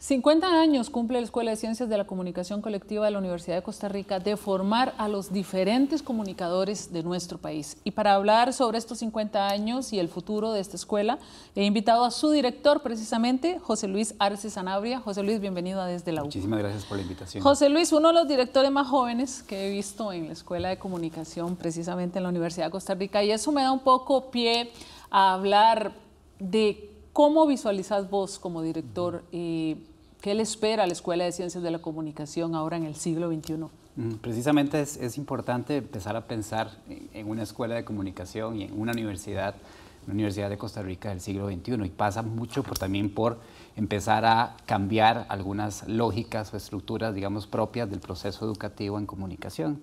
50 años cumple la Escuela de Ciencias de la Comunicación Colectiva de la Universidad de Costa Rica de formar a los diferentes comunicadores de nuestro país. Y para hablar sobre estos 50 años y el futuro de esta escuela, he invitado a su director precisamente, José Luis Arce Sanabria. José Luis, bienvenido a Desde la U. Muchísimas gracias por la invitación. José Luis, uno de los directores más jóvenes que he visto en la Escuela de Comunicación precisamente en la Universidad de Costa Rica. Y eso me da un poco pie a hablar de ¿Cómo visualizas vos como director y eh, qué le espera a la Escuela de Ciencias de la Comunicación ahora en el siglo XXI? Mm, precisamente es, importante empezar a pensar en, una escuela de comunicación y en una universidad la Universidad de Costa Rica del siglo XXI y pasa mucho por, también por empezar a cambiar algunas lógicas o estructuras, digamos, propias del proceso educativo en comunicación.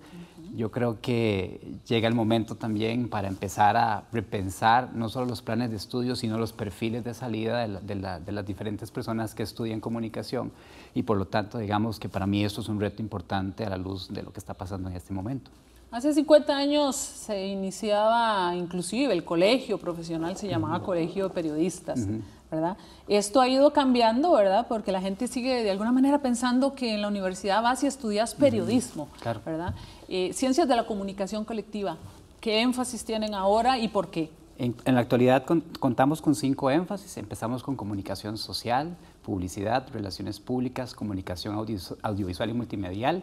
Yo creo que llega el momento también para empezar a repensar no solo los planes de estudio, sino los perfiles de salida de las diferentes personas que estudian comunicación y por lo tanto, digamos que para mí esto es un reto importante a la luz de lo que está pasando en este momento. Hace 50 años se iniciaba inclusive el colegio profesional, se llamaba Colegio de Periodistas, ¿verdad? Esto ha ido cambiando, ¿verdad? Porque la gente sigue de alguna manera pensando que en la universidad vas y estudias periodismo, ¿verdad? Eh, ciencias de la comunicación colectiva, ¿qué énfasis tienen ahora y por qué? En, la actualidad contamos con cinco énfasis. Empezamos con comunicación social, publicidad, relaciones públicas, comunicación audiovisual y multimedial,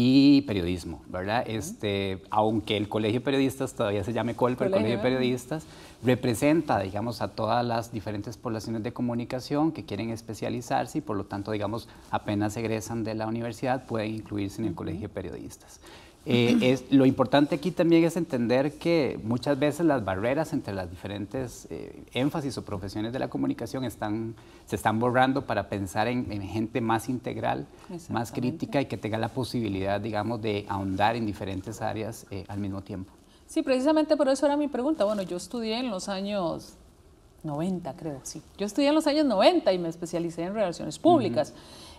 y periodismo, ¿verdad? Este, aunque el Colegio de Periodistas todavía se llame COL, el Colegio de Periodistas representa, digamos, a todas las diferentes poblaciones de comunicación que quieren especializarse y por lo tanto, digamos, apenas egresan de la universidad pueden incluirse en el Colegio de Periodistas. Eh, lo importante aquí también es entender que muchas veces las barreras entre las diferentes eh, énfasis o profesiones de la comunicación están, se están borrando para pensar en, gente más integral, más crítica y que tenga la posibilidad, digamos, de ahondar en diferentes áreas eh, al mismo tiempo. Sí, precisamente por eso era mi pregunta. Bueno, yo estudié en los años 90, creo, sí. Yo estudié en los años 90 y me especialicé en relaciones públicas.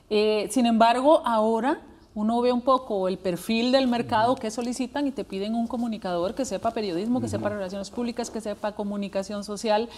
sin embargo, ahora uno ve un poco el perfil del mercado que solicitan y te piden un comunicador que sepa periodismo, que sepa relaciones públicas, que sepa comunicación social.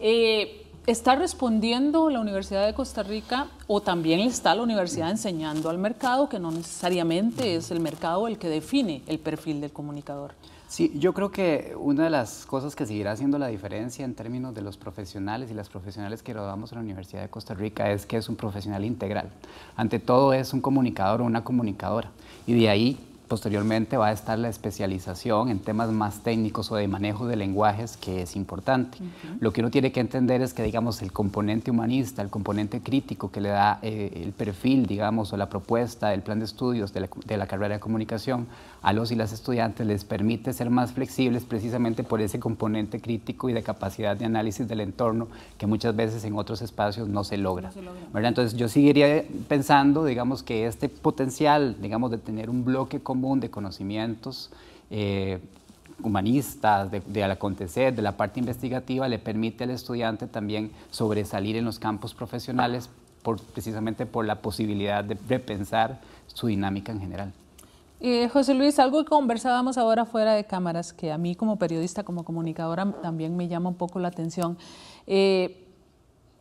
Eh, ¿Está respondiendo la Universidad de Costa Rica o también está la universidad enseñando al mercado que no necesariamente es el mercado el que define el perfil del comunicador? Sí, yo creo que una de las cosas que seguirá haciendo la diferencia en términos de los profesionales y las profesionales que graduamos en la Universidad de Costa Rica es que es un profesional integral. Ante todo es un comunicador o una comunicadora. Y de ahí Posteriormente va a estar la especialización en temas más técnicos o de manejo de lenguajes, que es importante. Lo que uno tiene que entender es que, digamos, el componente humanista, el componente crítico que le da eh, el perfil, digamos, o la propuesta del plan de estudios de la, carrera de comunicación a los y las estudiantes les permite ser más flexibles precisamente por ese componente crítico y de capacidad de análisis del entorno que muchas veces en otros espacios no se logra. Entonces yo seguiría pensando, digamos, que este potencial, digamos, de tener un bloque de conocimientos eh, humanistas, de de acontecer, de la parte investigativa, le permite al estudiante también sobresalir en los campos profesionales por, precisamente por la posibilidad de repensar su dinámica en general. Eh, José Luis, algo que conversábamos ahora fuera de cámaras, que a mí como periodista, como comunicadora, también me llama un poco la atención. Eh,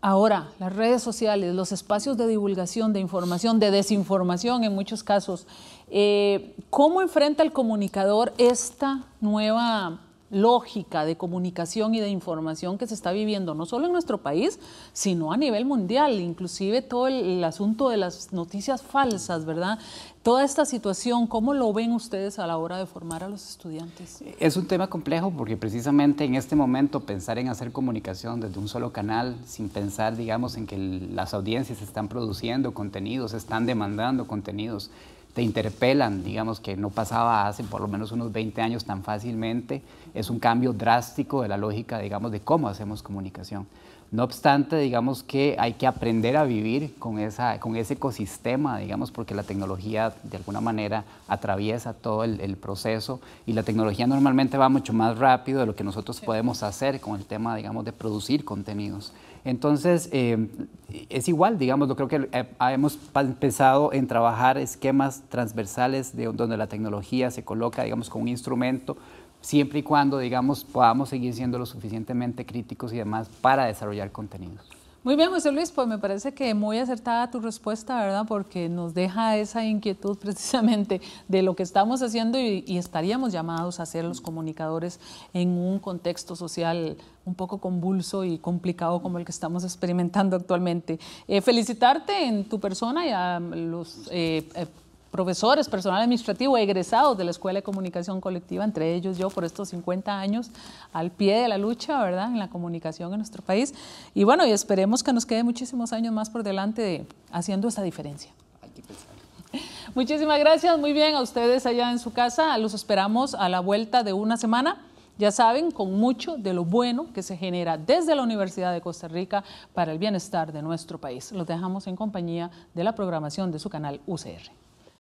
Ahora, las redes sociales, los espacios de divulgación de información, de desinformación en muchos casos, eh, ¿cómo enfrenta el comunicador esta nueva lógica de comunicación y de información que se está viviendo, no solo en nuestro país, sino a nivel mundial, inclusive todo el, asunto de las noticias falsas, ¿verdad? Toda esta situación, ¿cómo lo ven ustedes a la hora de formar a los estudiantes? Es un tema complejo porque precisamente en este momento pensar en hacer comunicación desde un solo canal, sin pensar, digamos, en que las audiencias están produciendo contenidos, están demandando contenidos, te interpelan, digamos que no pasaba hace por lo menos unos 20 años tan fácilmente, es un cambio drástico de la lógica, digamos, de cómo hacemos comunicación. No obstante, digamos que hay que aprender a vivir con, esa, con ese ecosistema, digamos, porque la tecnología de alguna manera atraviesa todo el, proceso y la tecnología normalmente va mucho más rápido de lo que nosotros podemos hacer con el tema, digamos, de producir contenidos. Entonces, eh, es igual, digamos, yo creo que eh, hemos empezado en trabajar esquemas transversales de, donde la tecnología se coloca, digamos, como un instrumento siempre y cuando, digamos, podamos seguir siendo lo suficientemente críticos y demás para desarrollar contenidos. Muy bien, José Luis, pues me parece que muy acertada tu respuesta, ¿verdad? Porque nos deja esa inquietud precisamente de lo que estamos haciendo y, estaríamos llamados a ser los comunicadores en un contexto social un poco convulso y complicado como el que estamos experimentando actualmente. Eh, felicitarte en tu persona y a los eh, eh, profesores, personal administrativo, egresados de la Escuela de Comunicación Colectiva, entre ellos yo por estos 50 años al pie de la lucha, ¿verdad?, en la comunicación en nuestro país. Y bueno, y esperemos que nos quede muchísimos años más por delante haciendo esta diferencia. Muchísimas gracias, muy bien, a ustedes allá en su casa, los esperamos a la vuelta de una semana. Ya saben, con mucho de lo bueno que se genera desde la Universidad de Costa Rica para el bienestar de nuestro país. Los dejamos en compañía de la programación de su canal UCR.